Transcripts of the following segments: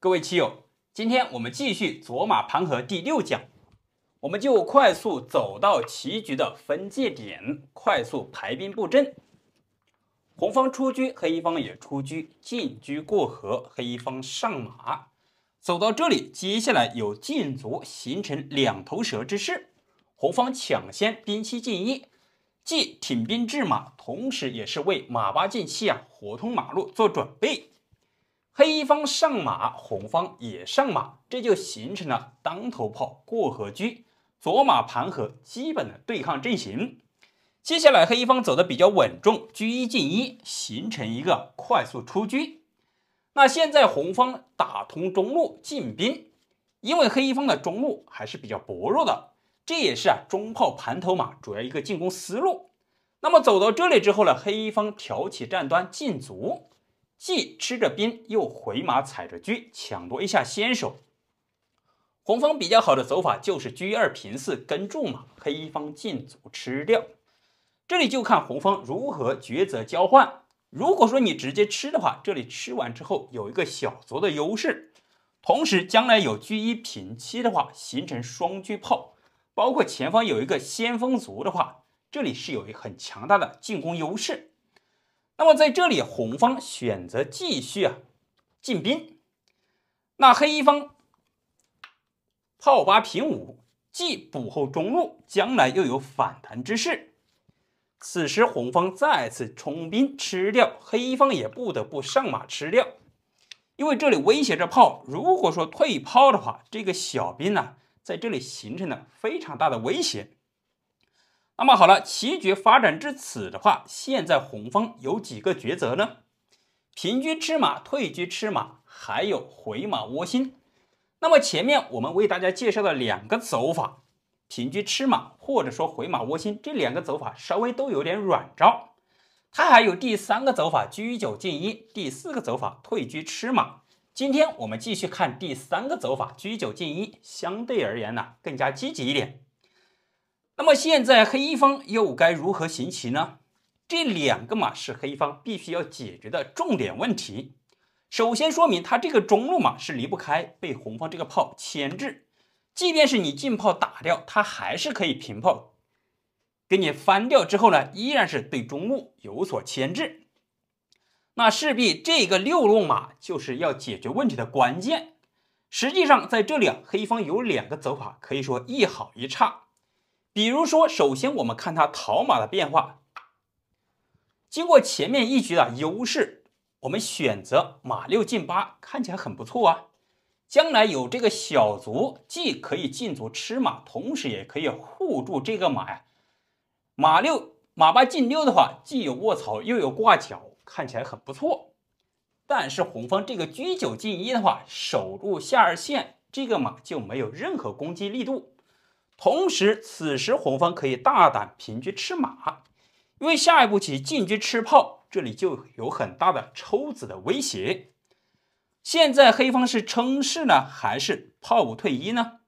各位棋友，今天我们继续《左马盘河》第六讲，我们就快速走到棋局的分界点，快速排兵布阵。红方出车，黑方也出车，进车过河。黑方上马，走到这里，接下来有进卒，形成两头蛇之势。红方抢先兵七进一，既挺兵制马，同时也是为马八进七啊，活通马路做准备。黑方上马，红方也上马，这就形成了当头炮过河车、左马盘河基本的对抗阵型。接下来，黑方走的比较稳重，车一进一，形成一个快速出车。那现在红方打通中路进兵，因为黑方的中路还是比较薄弱的，这也是啊中炮盘头马主要一个进攻思路。那么走到这里之后呢，黑方挑起战端进卒。既吃着兵，又回马踩着车，抢夺一下先手。红方比较好的走法就是车二平四跟住马，黑方进卒吃掉。这里就看红方如何抉择交换。如果说你直接吃的话，这里吃完之后有一个小卒的优势，同时将来有车一平七的话，形成双车炮，包括前方有一个先锋卒的话，这里是有一很强大的进攻优势。那么在这里，红方选择继续啊进兵，那黑方炮八平五，既补后中路，将来又有反弹之势。此时红方再次冲兵吃掉黑方，也不得不上马吃掉，因为这里威胁着炮。如果说退炮的话，这个小兵呢在这里形成了非常大的威胁。那么好了，棋局发展至此的话，现在红方有几个抉择呢？平车吃马，退车吃马，还有回马窝心。那么前面我们为大家介绍了两个走法，平车吃马或者说回马窝心这两个走法稍微都有点软招。它还有第三个走法，居九进一；第四个走法，退车吃马。今天我们继续看第三个走法，居九进一，相对而言呢，更加积极一点。那么现在黑方又该如何行棋呢？这两个马是黑方必须要解决的重点问题。首先说明，他这个中路马是离不开被红方这个炮牵制，即便是你进炮打掉，它还是可以平炮给你翻掉之后呢，依然是对中路有所牵制。那势必这个六路马就是要解决问题的关键。实际上在这里啊，黑方有两个走法，可以说一好一差。比如说，首先我们看它逃马的变化。经过前面一局的优势，我们选择马六进八，看起来很不错啊。将来有这个小卒，既可以进卒吃马，同时也可以护住这个马呀。马六、马八进六的话，既有卧槽，又有挂角，看起来很不错。但是红方这个车九进一的话，守住下二线，这个马就没有任何攻击力度。同时，此时红方可以大胆平车吃马，因为下一步棋进车吃炮，这里就有很大的抽子的威胁。现在黑方是称士呢，还是炮五退一呢？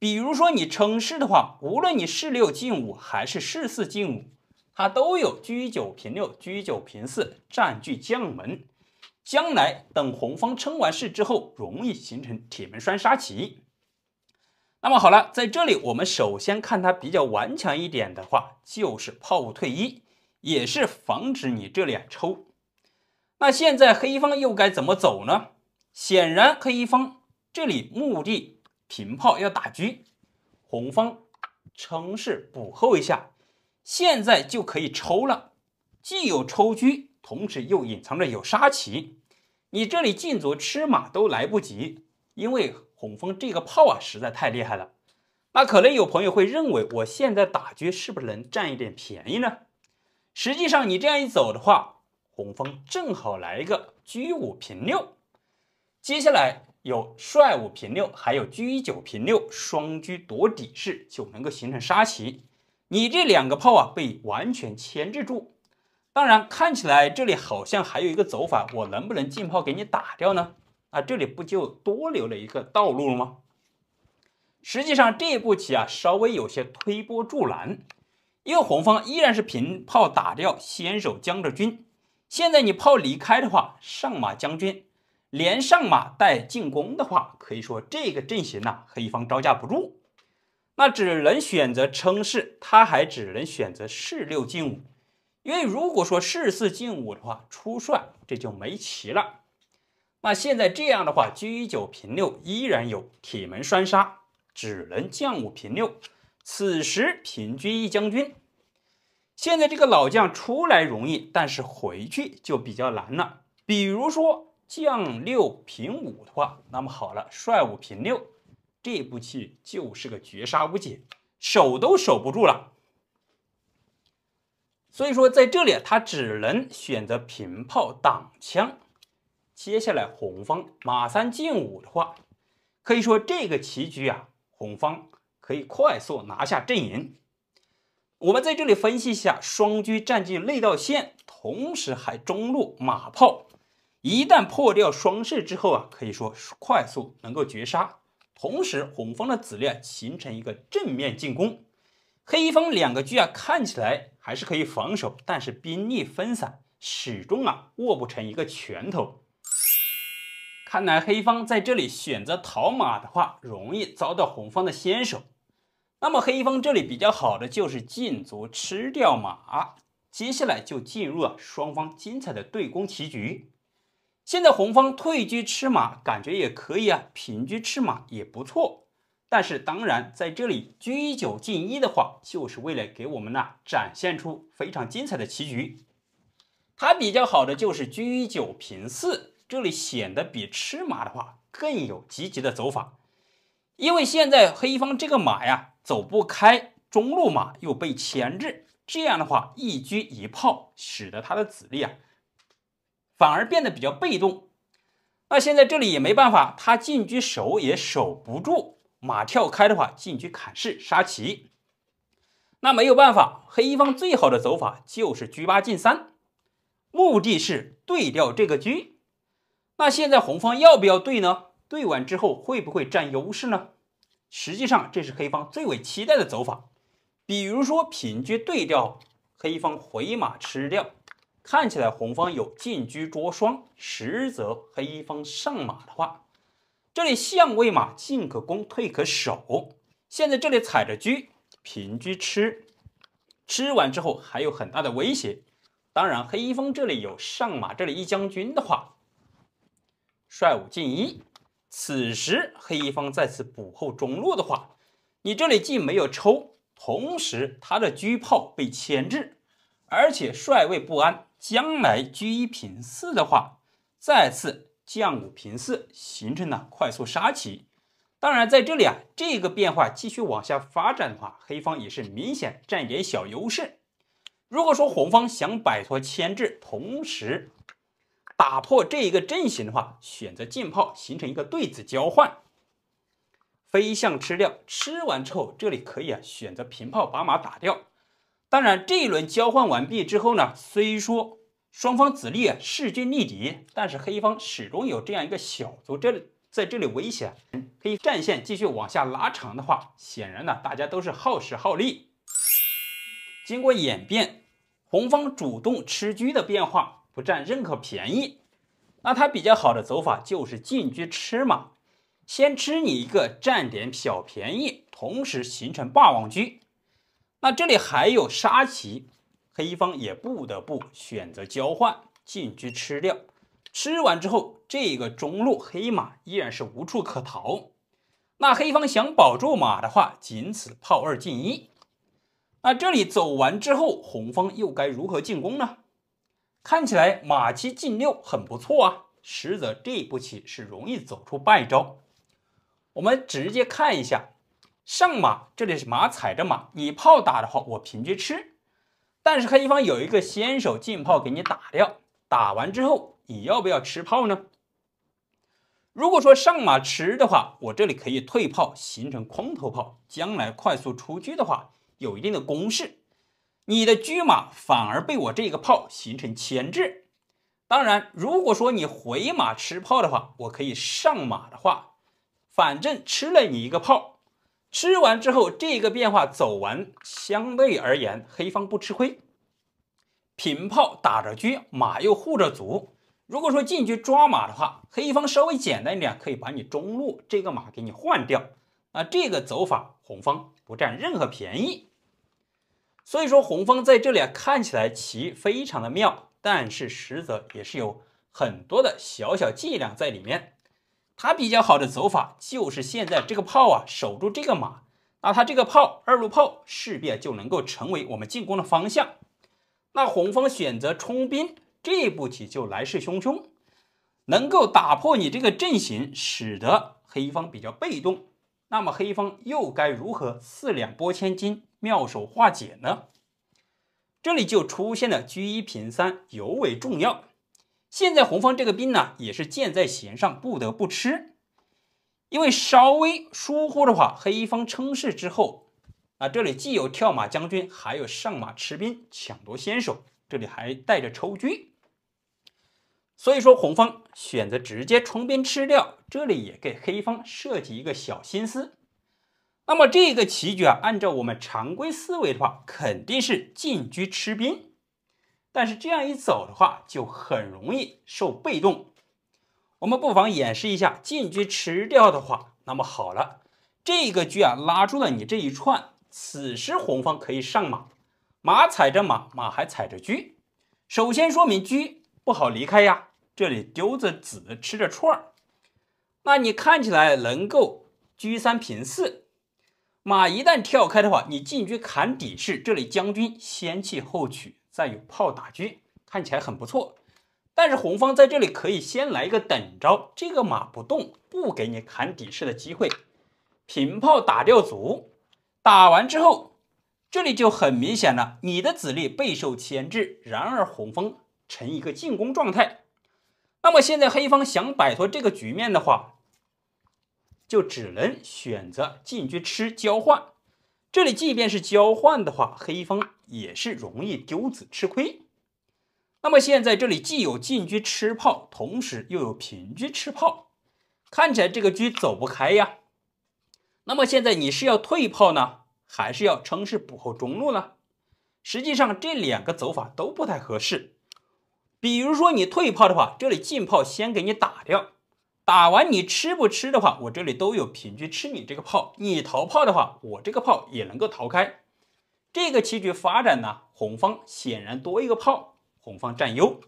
比如说你称士的话，无论你士六进五还是士四进五，它都有车九平六、车九平四占据将门，将来等红方称完士之后，容易形成铁门栓杀棋。那么好了，在这里我们首先看它比较顽强一点的话，就是炮五退一，也是防止你这里抽。那现在黑方又该怎么走呢？显然黑方这里目的平炮要打车，红方城市补后一下，现在就可以抽了，既有抽车，同时又隐藏着有杀棋。你这里进卒吃马都来不及，因为。红方这个炮啊实在太厉害了，那可能有朋友会认为我现在打车是不是能占一点便宜呢？实际上你这样一走的话，红方正好来一个车五平六，接下来有帅五平六，还有车九平六，双车夺底势就能够形成杀棋。你这两个炮啊被完全牵制住。当然看起来这里好像还有一个走法，我能不能进炮给你打掉呢？那这里不就多留了一个道路了吗？实际上这一步棋啊，稍微有些推波助澜，因为红方依然是平炮打掉先手将着军。现在你炮离开的话，上马将军，连上马带进攻的话，可以说这个阵型呢，黑方招架不住，那只能选择称势，他还只能选择士六进五，因为如果说士四进五的话，出帅这就没棋了。那现在这样的话，车一九平六依然有铁门栓杀，只能将五平六。此时平车一将军。现在这个老将出来容易，但是回去就比较难了。比如说将六平五的话，那么好了，帅五平六，这步棋就是个绝杀无解，守都守不住了。所以说，在这里他只能选择平炮挡枪。接下来红方马三进五的话，可以说这个棋局啊，红方可以快速拿下阵营。我们在这里分析一下，双车占据内道线，同时还中路马炮，一旦破掉双士之后啊，可以说快速能够绝杀。同时红方的子力形成一个正面进攻，黑方两个车啊看起来还是可以防守，但是兵力分散，始终啊握不成一个拳头。看来黑方在这里选择逃马的话，容易遭到红方的先手。那么黑方这里比较好的就是进卒吃掉马，接下来就进入了双方精彩的对攻棋局。现在红方退居吃马，感觉也可以啊，平居吃马也不错。但是当然在这里，居九进一的话，就是为了给我们呢展现出非常精彩的棋局。他比较好的就是居九平四。这里显得比吃马的话更有积极的走法，因为现在黑方这个马呀走不开，中路马又被牵制，这样的话一车一炮使得他的子力啊反而变得比较被动。那现在这里也没办法，他进车守也守不住，马跳开的话进车砍士杀棋，那没有办法，黑方最好的走法就是车八进三，目的是对掉这个车。那现在红方要不要对呢？对完之后会不会占优势呢？实际上这是黑方最为期待的走法。比如说平车对掉，黑方回马吃掉，看起来红方有进车捉双，实则黑方上马的话，这里象位马进可攻退可守。现在这里踩着车，平车吃，吃完之后还有很大的威胁。当然黑方这里有上马，这里一将军的话。帅五进一，此时黑方再次补后中路的话，你这里既没有抽，同时他的车炮被牵制，而且帅位不安，将来车一平四的话，再次将五平四，形成了快速杀棋。当然在这里啊，这个变化继续往下发展的话，黑方也是明显占点小优势。如果说红方想摆脱牵制，同时。打破这一个阵型的话，选择进炮形成一个对子交换，飞象吃掉，吃完之后这里可以啊选择平炮把马打掉。当然这一轮交换完毕之后呢，虽说双方子力势均力敌，但是黑方始终有这样一个小卒，这在这里危险，可以战线继续往下拉长的话，显然呢大家都是耗时耗力。经过演变，红方主动吃车的变化不占任何便宜。那他比较好的走法就是进车吃马，先吃你一个占点小便宜，同时形成霸王车。那这里还有杀棋，黑方也不得不选择交换，进车吃掉。吃完之后，这个中路黑马依然是无处可逃。那黑方想保住马的话，仅此炮二进一。那这里走完之后，红方又该如何进攻呢？看起来马七进六很不错啊，实则这步棋是容易走出败招。我们直接看一下，上马这里是马踩着马，你炮打的话我平车吃，但是黑方有一个先手进炮给你打掉，打完之后你要不要吃炮呢？如果说上马吃的话，我这里可以退炮形成空头炮，将来快速出车的话有一定的攻势。你的车马反而被我这个炮形成牵制。当然，如果说你回马吃炮的话，我可以上马的话，反正吃了你一个炮，吃完之后这个变化走完，相对而言黑方不吃亏。平炮打着车，马又护着卒。如果说进去抓马的话，黑方稍微简单一点，可以把你中路这个马给你换掉啊。这个走法红方不占任何便宜。所以说红方在这里啊，看起来棋非常的妙，但是实则也是有很多的小小伎俩在里面。他比较好的走法就是现在这个炮啊守住这个马，那他这个炮二路炮势必就能够成为我们进攻的方向。那红方选择冲兵这步棋就来势汹汹，能够打破你这个阵型，使得黑方比较被动。那么黑方又该如何四两拨千斤、妙手化解呢？这里就出现了居一平三，尤为重要。现在红方这个兵呢，也是箭在弦上，不得不吃。因为稍微疏忽的话，黑方称势之后，啊，这里既有跳马将军，还有上马吃兵抢夺先手，这里还带着抽车。所以说红方选择直接冲兵吃掉，这里也给黑方设计一个小心思。那么这个棋局啊，按照我们常规思维的话，肯定是进车吃兵。但是这样一走的话，就很容易受被动。我们不妨演示一下，进车吃掉的话，那么好了，这个车啊拉住了你这一串。此时红方可以上马，马踩着马，马还踩着车。首先说明车不好离开呀。这里丢着子吃着串儿，那你看起来能够居三平四，马一旦跳开的话，你进车砍底士，这里将军先弃后取，再有炮打车，看起来很不错。但是红方在这里可以先来一个等招，这个马不动，不给你砍底士的机会，平炮打掉卒，打完之后，这里就很明显了，你的子力备受牵制，然而红方呈一个进攻状态。那么现在黑方想摆脱这个局面的话，就只能选择进车吃交换。这里即便是交换的话，黑方也是容易丢子吃亏。那么现在这里既有进车吃炮，同时又有平车吃炮，看起来这个车走不开呀。那么现在你是要退炮呢，还是要撑试补后中路呢？实际上这两个走法都不太合适。比如说你退炮的话，这里进炮先给你打掉，打完你吃不吃的话，我这里都有平局吃你这个炮。你逃炮的话，我这个炮也能够逃开。这个棋局发展呢，红方显然多一个炮，红方占优。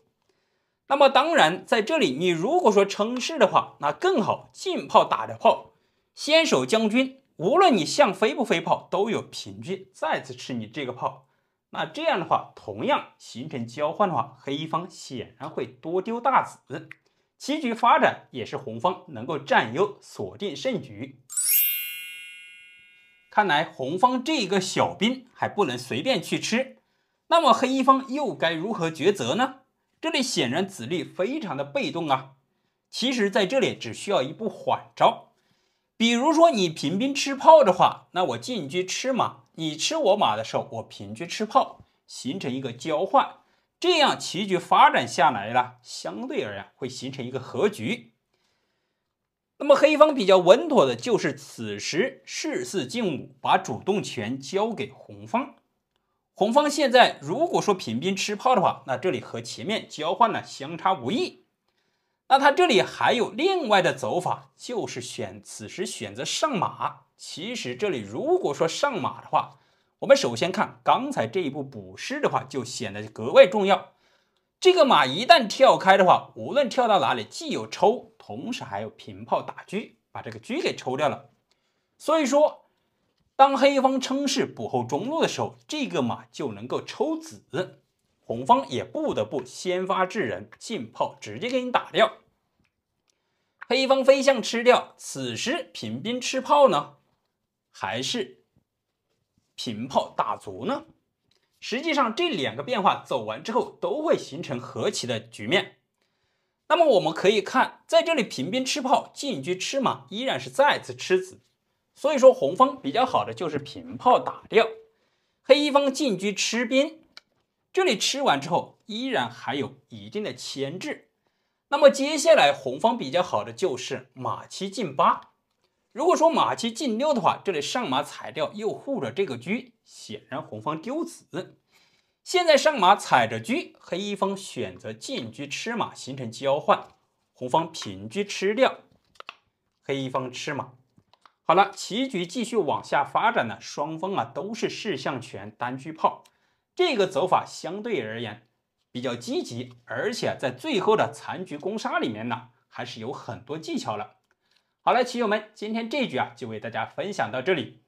那么当然在这里，你如果说称势的话，那更好，进炮打掉炮，先手将军。无论你象飞不飞炮，都有平局再次吃你这个炮。那这样的话，同样形成交换的话，黑方显然会多丢大子，棋局发展也是红方能够占优，锁定胜局。看来红方这一个小兵还不能随便去吃，那么黑方又该如何抉择呢？这里显然子力非常的被动啊。其实，在这里只需要一步缓招，比如说你平兵吃炮的话，那我进车吃马。你吃我马的时候，我平车吃炮，形成一个交换，这样棋局发展下来呢，相对而言会形成一个和局。那么黑方比较稳妥的就是此时士四进五，把主动权交给红方。红方现在如果说平兵吃炮的话，那这里和前面交换呢相差无异。那他这里还有另外的走法，就是选此时选择上马。其实这里如果说上马的话，我们首先看刚才这一步补士的话，就显得格外重要。这个马一旦跳开的话，无论跳到哪里，既有抽，同时还有平炮打车，把这个车给抽掉了。所以说，当黑方称是补后中路的时候，这个马就能够抽子，红方也不得不先发制人，进炮直接给你打掉。黑方飞象吃掉，此时平兵吃炮呢？还是平炮打卒呢？实际上这两个变化走完之后，都会形成和棋的局面。那么我们可以看，在这里平兵吃炮，进车吃马，依然是再次吃子。所以说红方比较好的就是平炮打掉，黑方进车吃兵，这里吃完之后，依然还有一定的牵制。那么接下来红方比较好的就是马七进八。如果说马七进六的话，这里上马踩掉又护着这个车，显然红方丢子。现在上马踩着车，黑方选择进车吃马，形成交换。红方平车吃掉，黑方吃马。好了，棋局继续往下发展呢。双方啊都是士象全单车炮，这个走法相对而言比较积极，而且在最后的残局攻杀里面呢，还是有很多技巧了。好了，棋友们，今天这局啊，就为大家分享到这里。